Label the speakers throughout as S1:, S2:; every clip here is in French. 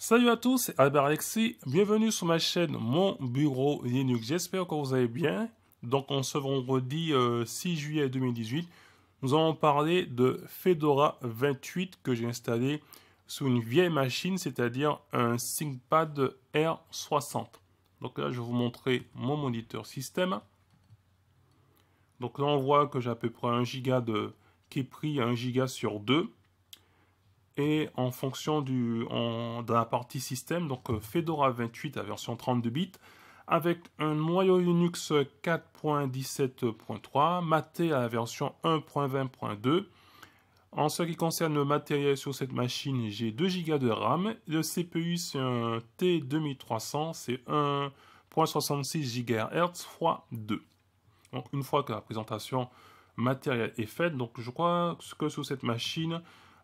S1: Salut à tous, c'est Albert Alexis. Bienvenue sur ma chaîne Mon Bureau Linux. J'espère que vous allez bien. Donc, on se vendredi 6 euh, juillet 2018, nous allons parler de Fedora 28 que j'ai installé sur une vieille machine, c'est-à-dire un ThinkPad R60. Donc là, je vais vous montrer mon moniteur système. Donc là, on voit que j'ai à peu près 1 giga de qui est pris 1 giga sur 2 et en fonction du, en, de la partie système, donc euh, Fedora 28 à version 32 bits, avec un noyau Linux 4.17.3, maté à la version 1.20.2. En ce qui concerne le matériel sur cette machine, j'ai 2 Go de RAM. Le CPU, c'est un T2300, c'est 1.66 GHz x 2. Donc, une fois que la présentation matérielle est faite, donc je crois que sur cette machine,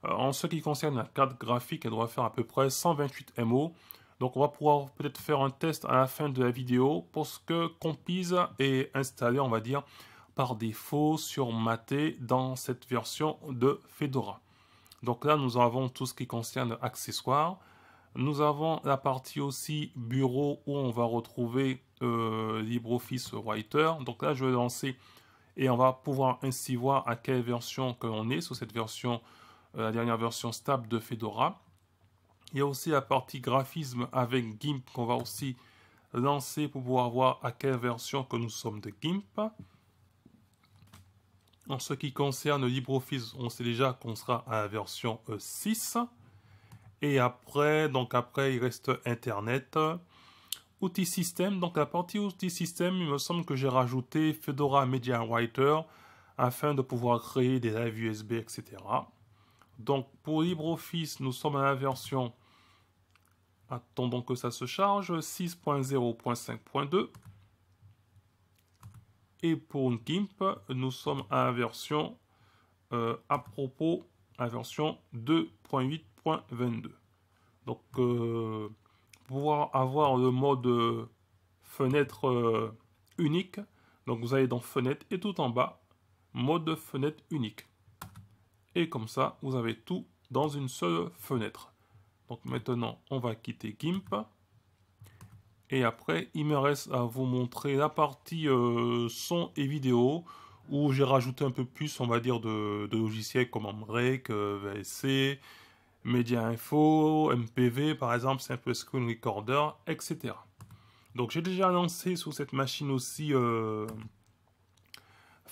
S1: euh, en ce qui concerne la carte graphique, elle doit faire à peu près 128 MO. Donc on va pouvoir peut-être faire un test à la fin de la vidéo pour ce que Compise est installé, on va dire, par défaut sur Maté dans cette version de Fedora. Donc là, nous avons tout ce qui concerne accessoires. Nous avons la partie aussi bureau où on va retrouver euh, LibreOffice Writer. Donc là, je vais lancer et on va pouvoir ainsi voir à quelle version que l'on est, sur cette version euh, la dernière version stable de Fedora. Il y a aussi la partie graphisme avec GIMP qu'on va aussi lancer pour pouvoir voir à quelle version que nous sommes de GIMP. En ce qui concerne LibreOffice, on sait déjà qu'on sera à la version 6. Euh, et après, donc après, il reste Internet. Outils système, donc la partie outils système, il me semble que j'ai rajouté Fedora Media Writer afin de pouvoir créer des lives USB, etc. Donc pour LibreOffice, nous sommes à la version, attendons que ça se charge, 6.0.5.2. Et pour GIMP, nous sommes à la version, euh, à propos, à la version 2.8.22. Donc euh, pour avoir le mode fenêtre euh, unique, donc vous allez dans fenêtre et tout en bas, mode fenêtre unique et comme ça, vous avez tout dans une seule fenêtre. Donc maintenant, on va quitter GIMP. Et après, il me reste à vous montrer la partie euh, son et vidéo, où j'ai rajouté un peu plus, on va dire, de, logiciels comme Amrec, euh, VSC, Media Info, MPV, par exemple, Simple Screen Recorder, etc. Donc j'ai déjà lancé sur cette machine aussi euh,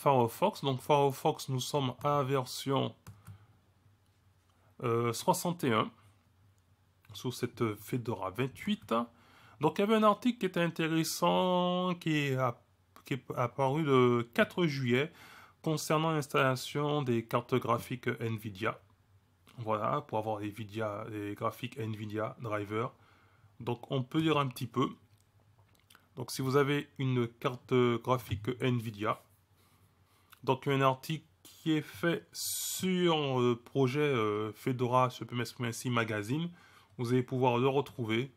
S1: Firefox. Donc Firefox, nous sommes à version 61 euh, sous cette Fedora 28. Donc il y avait un article qui était intéressant qui est, apparu le 4 juillet concernant l'installation des cartes graphiques NVIDIA. Voilà, pour avoir les, Nvidia, les graphiques NVIDIA driver. Donc on peut dire un petit peu. Donc si vous avez une carte graphique NVIDIA, donc un article qui est fait sur le euh, projet euh, Fedora, je peux m'exprimer ainsi, magazine. Vous allez pouvoir le retrouver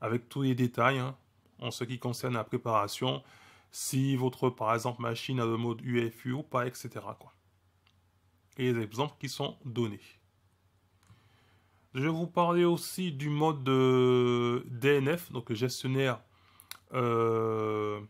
S1: avec tous les détails hein, en ce qui concerne la préparation, si votre, par exemple, machine a le mode UFU ou pas, etc. Et les exemples qui sont donnés. Je vais vous parler aussi du mode DNF, donc gestionnaire euh,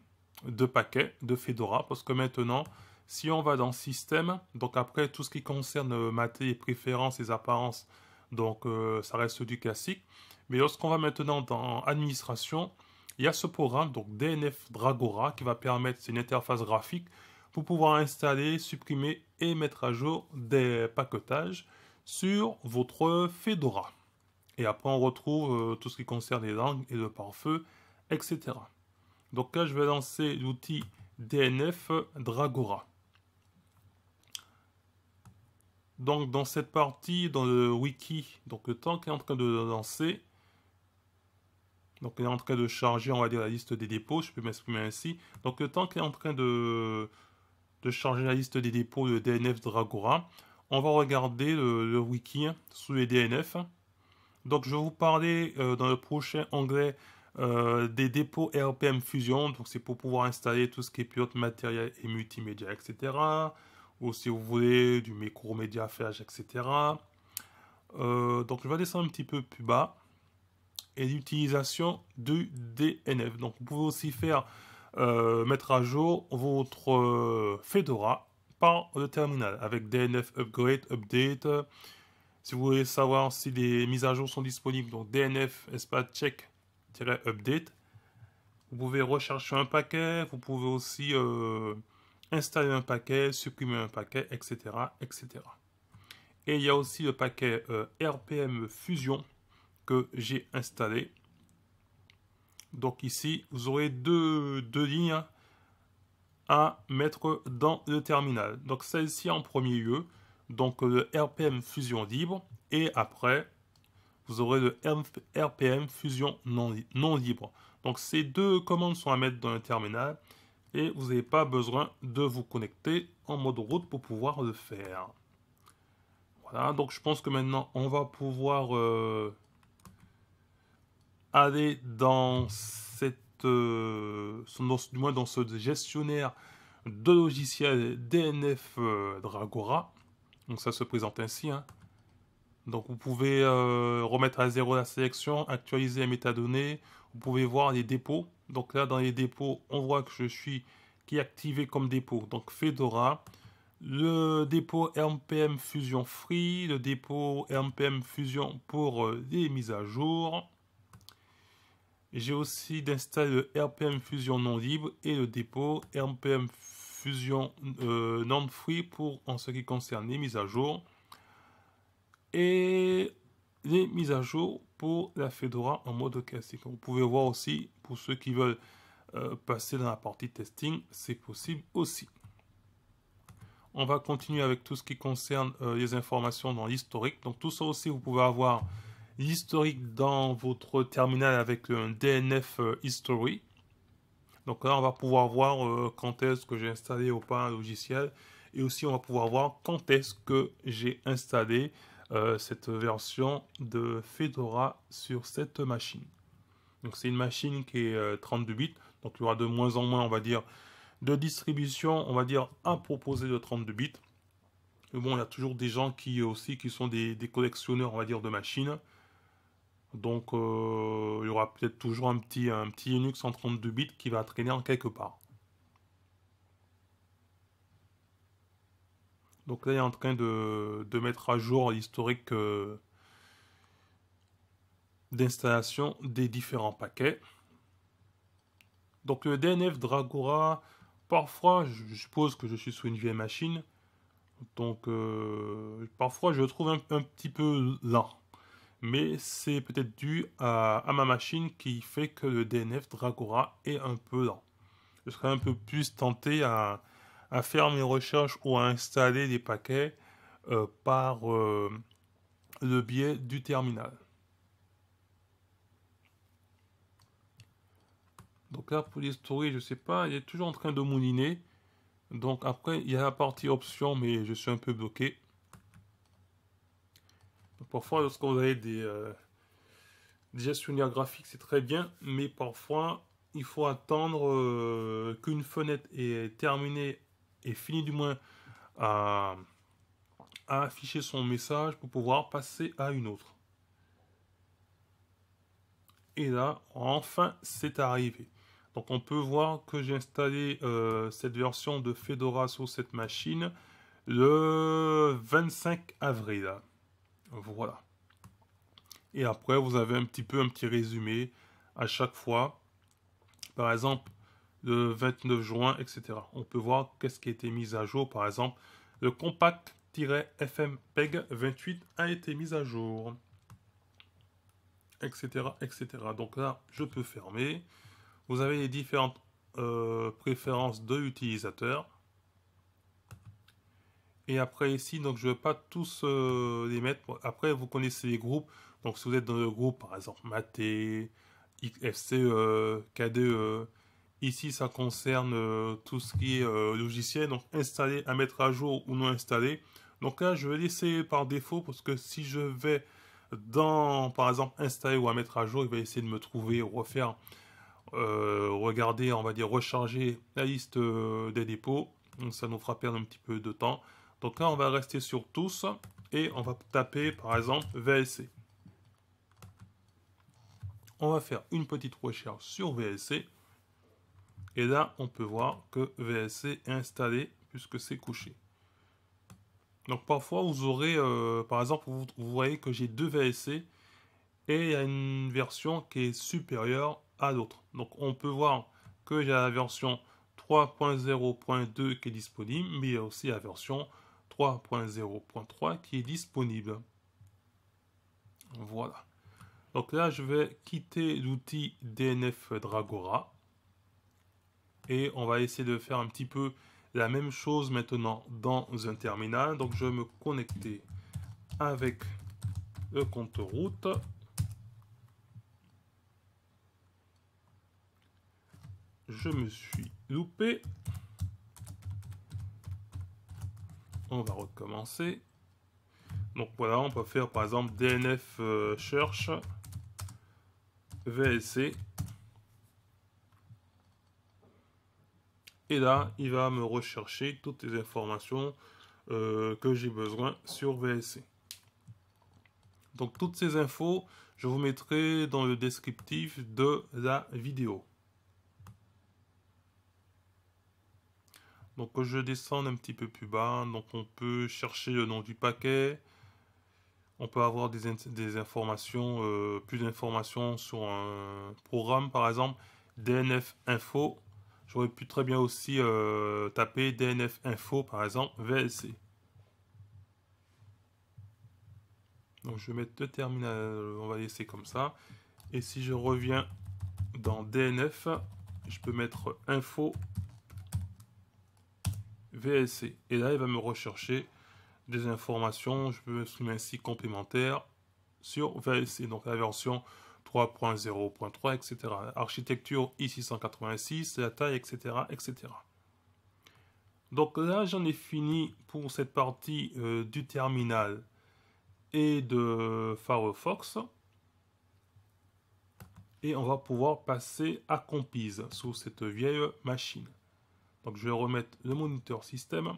S1: de paquets de Fedora, parce que maintenant, si on va dans Système, donc après tout ce qui concerne euh, maté préférences et apparences, donc euh, ça reste du classique. Mais lorsqu'on va maintenant dans Administration, il y a ce programme, donc DNF Dragora, qui va permettre, une interface graphique, pour pouvoir installer, supprimer et mettre à jour des paquetages sur votre Fedora. Et après, on retrouve euh, tout ce qui concerne les langues et le pare-feu, etc. Donc là, je vais lancer l'outil DNF Dragora. Donc dans cette partie, dans le wiki, donc le temps qu'il est en train de lancer, donc il est en train de charger, on va dire, la liste des dépôts, je peux m'exprimer ainsi. Donc le temps qu'il est en train de, de charger la liste des dépôts de DNF Dragora, on va regarder le, wiki sous les DNF. Donc je vais vous parler euh, dans le prochain onglet euh, des dépôts RPM Fusion, donc c'est pour pouvoir installer tout ce qui est pilote matériel et multimédia, etc ou si vous voulez du micro média flash etc. Euh, donc je vais descendre un petit peu plus bas et l'utilisation du DNF. Donc vous pouvez aussi faire euh, mettre à jour votre euh, Fedora par le terminal avec DNF Upgrade, Update. Si vous voulez savoir si des mises à jour sont disponibles, donc DNF espace check update. Vous pouvez rechercher un paquet, vous pouvez aussi installer un paquet, supprimer un paquet, etc. etc. Et il y a aussi le paquet euh, RPM Fusion que j'ai installé. Donc ici, vous aurez deux, lignes à mettre dans le terminal. Donc celle-ci en premier lieu, donc le RPM Fusion libre, et après, vous aurez le RPM Fusion non libre. Donc ces deux commandes sont à mettre dans le terminal et vous n'avez pas besoin de vous connecter en mode route pour pouvoir le faire. Voilà, donc je pense que maintenant on va pouvoir euh, aller dans cette, euh, dans ce gestionnaire de logiciel DNF euh, Dragora. Donc ça se présente ainsi. Hein. Donc vous pouvez remettre à zéro la sélection, actualiser les métadonnées, vous pouvez voir les dépôts donc là, dans les dépôts, on voit que je suis qui est activé comme dépôt. Donc Fedora, le dépôt RPM Fusion Free, le dépôt RPM Fusion pour les euh, mises à jour. J'ai aussi d'installer le RPM Fusion non libre et le dépôt RPM Fusion euh, non free pour en ce qui concerne les mises à jour. Et les mises à jour pour la Fedora en mode classique. Vous pouvez voir aussi, pour ceux qui veulent euh, passer dans la partie testing, c'est possible aussi. On va continuer avec tout ce qui concerne euh, les informations dans l'historique. Donc tout ça aussi, vous pouvez avoir l'historique dans votre terminal avec euh, un DNF History. Donc là, on va pouvoir voir quand est-ce que j'ai installé ou pas un logiciel. Et aussi, on va pouvoir voir quand est-ce que j'ai installé euh, cette version de Fedora sur cette machine. Donc c'est une machine qui est 32 euh, bits, donc il y aura de moins en moins, on va dire, de distribution, on va dire, à proposer de 32 bits. Mais bon, il y a toujours des gens qui euh, aussi qui sont des, des collectionneurs, on va dire, de machines. Donc il y aura peut-être toujours un petit, un petit Linux en 32 bits qui va traîner en quelque part. Donc là, il est en train de, mettre à jour l'historique euh, d'installation des différents paquets. Donc le DNF Dragora, parfois, je suppose que je suis sur une vieille machine, donc euh, parfois je le trouve un, petit peu lent. Mais c'est peut-être dû à, à, ma machine qui fait que le DNF Dragora est un peu lent. Je serais un peu plus tenté à, à faire mes recherches ou à installer des paquets euh, par euh, le biais du terminal. Donc là, pour les stories, je ne sais pas, il est toujours en train de mouliner. Donc après, il y a la partie option, mais je suis un peu bloqué. parfois, lorsque vous avez euh, des, gestionnaires graphiques, c'est très bien, mais parfois, il faut attendre qu'une fenêtre est terminée et finit du moins à, afficher son message pour pouvoir passer à une autre. Et là, enfin, c'est arrivé. Donc on peut voir que j'ai installé euh, cette version de Fedora sur cette machine le 25 avril. Voilà. Et après, vous avez un petit peu un petit résumé à chaque fois. Par exemple, le 29 juin, etc. On peut voir qu'est-ce qui a été mis à jour, par exemple, le compact-fmpeg 28 a été mis à jour, etc., etc. Donc là, je peux fermer. Vous avez les différentes euh, préférences de l'utilisateur. Et après ici, donc je ne vais pas tous euh, les mettre. Après, vous connaissez les groupes. Donc si vous êtes dans le groupe, par exemple, Maté, XFCE, KDE, Ici, ça concerne euh, tout ce qui est euh, logiciel, donc installer, à mettre à jour ou non installer. Donc là, je vais laisser par défaut parce que si je vais dans, par exemple, installer ou à mettre à jour, il va essayer de me trouver, refaire, euh, regarder, on va dire, recharger la liste des dépôts. Donc ça nous fera perdre un petit peu de temps. Donc là, on va rester sur tous et on va taper, par exemple, VLC. On va faire une petite recherche sur VLC. Et là, on peut voir que VSC est installé puisque c'est couché. Donc parfois, vous aurez, euh, par exemple, vous, voyez que j'ai deux VSC et il y a une version qui est supérieure à l'autre. Donc on peut voir que j'ai la version 3.0.2 qui est disponible, mais il y a aussi la version 3.0.3 qui est disponible. Voilà. Donc là, je vais quitter l'outil DNF Dragora et on va essayer de faire un petit peu la même chose maintenant dans un terminal. Donc je vais me connecter avec le compte route. Je me suis loupé. On va recommencer. Donc voilà, on peut faire par exemple DNF cherche euh, search VLC Et là, il va me rechercher toutes les informations euh, que j'ai besoin sur VSC. Donc toutes ces infos, je vous mettrai dans le descriptif de la vidéo. Donc je descends un petit peu plus bas, donc on peut chercher le nom du paquet, on peut avoir des, informations, euh, plus d'informations sur un programme par exemple, DNF Info, J'aurais pu très bien aussi euh, taper DNF info par exemple VLC. Donc je vais mettre deux terminales, on va laisser comme ça. Et si je reviens dans DNF, je peux mettre info VLC. Et là, il va me rechercher des informations, je peux me ainsi complémentaire sur VLC, donc la version 3.0.3, etc. Architecture I686, la taille, etc., etc. Donc là, j'en ai fini pour cette partie euh, du terminal et de Firefox. Et on va pouvoir passer à Compise sur cette vieille machine. Donc je vais remettre le moniteur système.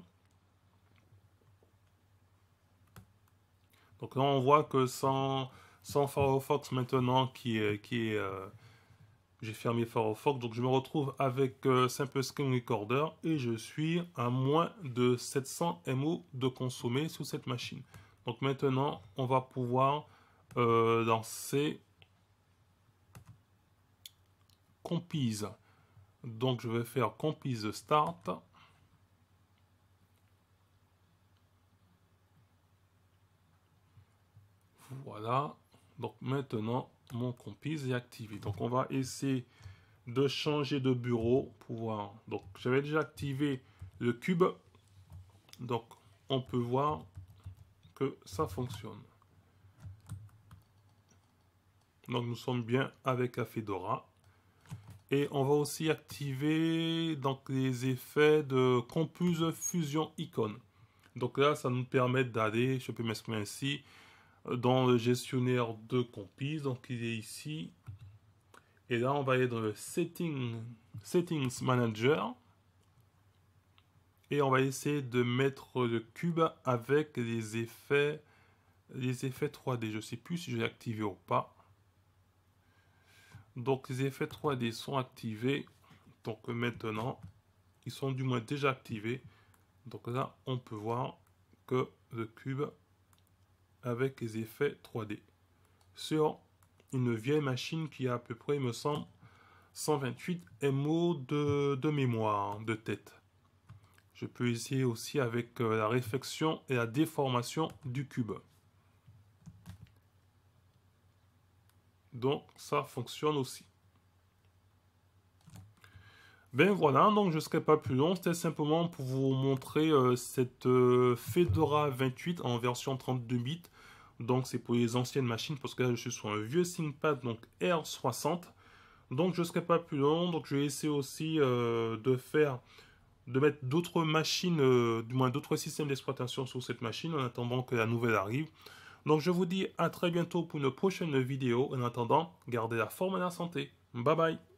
S1: Donc là, on voit que sans sans Firefox maintenant qui est. Qui est euh, j'ai fermé Firefox, donc je me retrouve avec euh, Simple Screen Recorder et je suis à moins de 700 MO de consommer sous cette machine. Donc maintenant, on va pouvoir euh, lancer Compise. Donc je vais faire Compise Start. Voilà, donc maintenant, mon compise est activé. Donc on va essayer de changer de bureau pour voir. Donc j'avais déjà activé le cube. Donc on peut voir que ça fonctionne. Donc nous sommes bien avec la Fedora. Et on va aussi activer donc, les effets de Compuse Fusion Icon. Donc là, ça nous permet d'aller, je peux m'exprimer ainsi, dans le gestionnaire de compis. Donc il est ici. Et là, on va aller dans le Setting, Settings Manager. Et on va essayer de mettre le cube avec les effets, les effets 3D. Je ne sais plus si je l'ai activé ou pas. Donc les effets 3D sont activés. Donc maintenant, ils sont du moins déjà activés. Donc là, on peut voir que le cube avec les effets 3D sur une vieille machine qui a à peu près, il me semble, 128 MO de, de mémoire, de tête. Je peux essayer aussi avec euh, la réflexion et la déformation du cube. Donc ça fonctionne aussi. Ben voilà, donc je ne serai pas plus long, c'était simplement pour vous montrer euh, cette euh, Fedora 28 en version 32 bits. Donc c'est pour les anciennes machines, parce que là je suis sur un vieux ThinkPad, donc R60. Donc je ne serai pas plus long, donc je vais essayer aussi euh, de faire, de mettre d'autres machines, du moins d'autres systèmes d'exploitation sur cette machine, en attendant que la nouvelle arrive. Donc je vous dis à très bientôt pour une prochaine vidéo, en attendant, gardez la forme et la santé. Bye bye